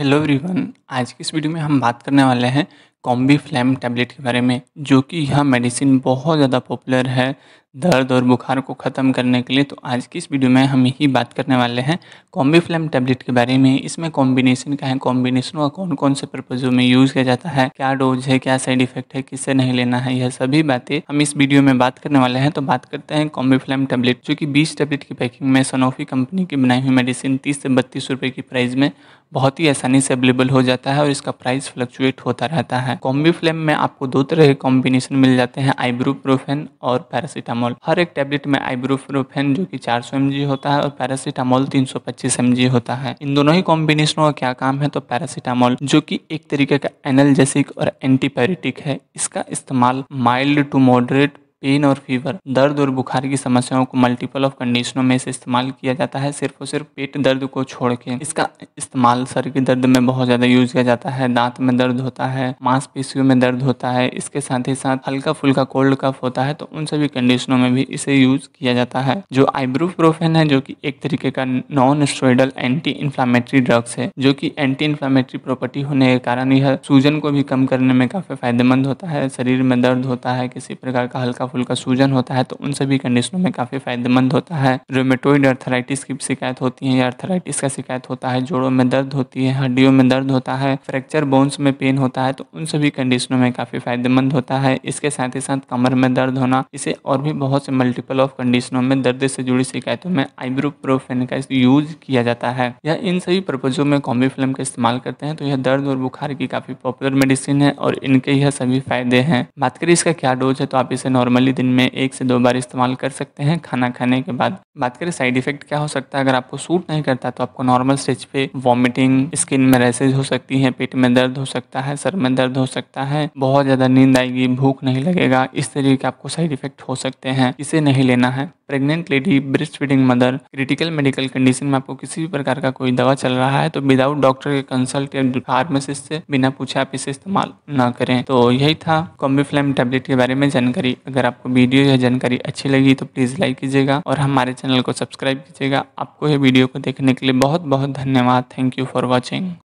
hello everyone आज की इस वीडियो में हम बात करने वाले हैं कॉम्बी फ्लैम टैबलेट के बारे में जो कि यह मेडिसिन बहुत ज़्यादा पॉपुलर है दर्द और बुखार को ख़त्म करने के लिए तो आज की इस वीडियो में हम यही बात करने वाले हैं कॉम्बी फ्लैम टैबलेट के बारे में इसमें कॉम्बिनेशन क्या है कॉम्बिनेशन का कौन कौन से पर्पज़ों में यूज़ किया जाता है क्या डोज है क्या साइड इफेक्ट है किससे नहीं लेना है यह सभी बातें हम इस वीडियो में बात करने वाले हैं तो बात करते हैं कॉम्बी फ्लैम टैबलेट जो कि बीस टैबलेट की पैकिंग में सनोफी कंपनी की बनाई हुई मेडिसिन तीस से बत्तीस रुपये की प्राइस में बहुत ही आसानी से अवेलेबल हो जाता है और इसका प्राइस फ्लक्चुएट होता रहता है है कॉम्बी फ्लेम में आपको दो तरह के कॉम्बिनेशन मिल जाते हैं आईब्रो प्रोफेन और पैरासीटामोल हर एक टैबलेट में आईब्रो प्रोफेन जो कि 400 सौ होता है और पैरासीटामोल 325 सौ होता है इन दोनों ही कॉम्बिनेशनों का क्या काम है तो पैरासीटामोल जो कि एक तरीके का एनलजेसिक और एंटीपायरेटिक है इसका इस्तेमाल माइल्ड टू मॉडरेट पेन और फीवर दर्द और बुखार की समस्याओं को मल्टीपल ऑफ कंडीशनों में इसे इस्तेमाल किया जाता है सिर्फ और सिर्फ पेट दर्द को छोड़ के इसका इस्तेमाल सर के दर्द में बहुत ज़्यादा यूज किया जाता है दांत में दर्द होता है मांसपेशियों में दर्द होता है इसके साथ ही साथ हल्का फुल्का कोल्ड कफ होता है तो उन सभी कंडीशनों में भी इसे यूज किया जाता है जो आइब्रोप्रोफेन है जो की एक तरीके का non steroidal anti inflammatory drugs है जो की एंटी इन्फ्लामेटरी प्रॉपर्टी होने के कारण यह सूजन को भी कम करने में काफ़ी फायदेमंद होता है शरीर में दर्द होता है किसी प्रकार का हल्का हल्का सूजन होता है तो उन सभी कंडीशनों में काफ़ी फायदेमंद होता है रोमेटोइड अर्थराइटिस की शिकायत होती है या अर्थराइटिस का शिकायत होता है जोड़ों में दर्द होती है हड्डियों में दर्द होता है फ्रैक्चर बोन्स में पेन होता है तो उन सभी कंडीशनों में काफ़ी फायदेमंद होता है इसके साथ ही साथ कमर में दर्द होना इसे और भी बहुत से मल्टीपल ऑफ कंडीशनों में दर्द से जुड़ी शिकायतों में आइब्रोप्रोफेन का यूज किया जाता है यह इन सभी प्रपोजों में कॉम्बी फिल्म का इस्तेमाल करते हैं तो यह दर्द और बुखार की काफ़ी पॉपुलर मेडिसिन है और इनके यह सभी फायदे हैं बात करें इसका क्या डोज है तो आप इसे नॉर्मल नॉर्मली दिन में एक से दो बार इस्तेमाल कर सकते हैं खाना खाने के बाद बात करें साइड इफेक्ट क्या हो सकता है अगर आपको सूट नहीं करता तो आपको नॉर्मल स्टेज पे वॉमिटिंग स्किन में रेसेज हो सकती है पेट में दर्द हो सकता है सर में दर्द हो सकता है बहुत ज़्यादा नींद आएगी भूख नहीं लगेगा इस तरीके के आपको साइड इफेक्ट हो सकते हैं इसे नहीं लेना है pregnant lady breast feeding mother critical medical condition में आपको किसी भी प्रकार का कोई दवा चल रहा है तो विदाउट डॉक्टर के कंसल्ट या फार्मासिस्ट से बिना पूछे आप इसे इस्तेमाल ना करें तो यही था कॉम्बी फ्लेम टैबलेट के बारे में जानकारी अगर आपको वीडियो या जानकारी अच्छी लगी तो प्लीज़ लाइक कीजिएगा और हमारे चैनल को सब्सक्राइब कीजिएगा आपको यह वीडियो को देखने के लिए बहुत बहुत धन्यवाद थैंक यू फॉर वॉचिंग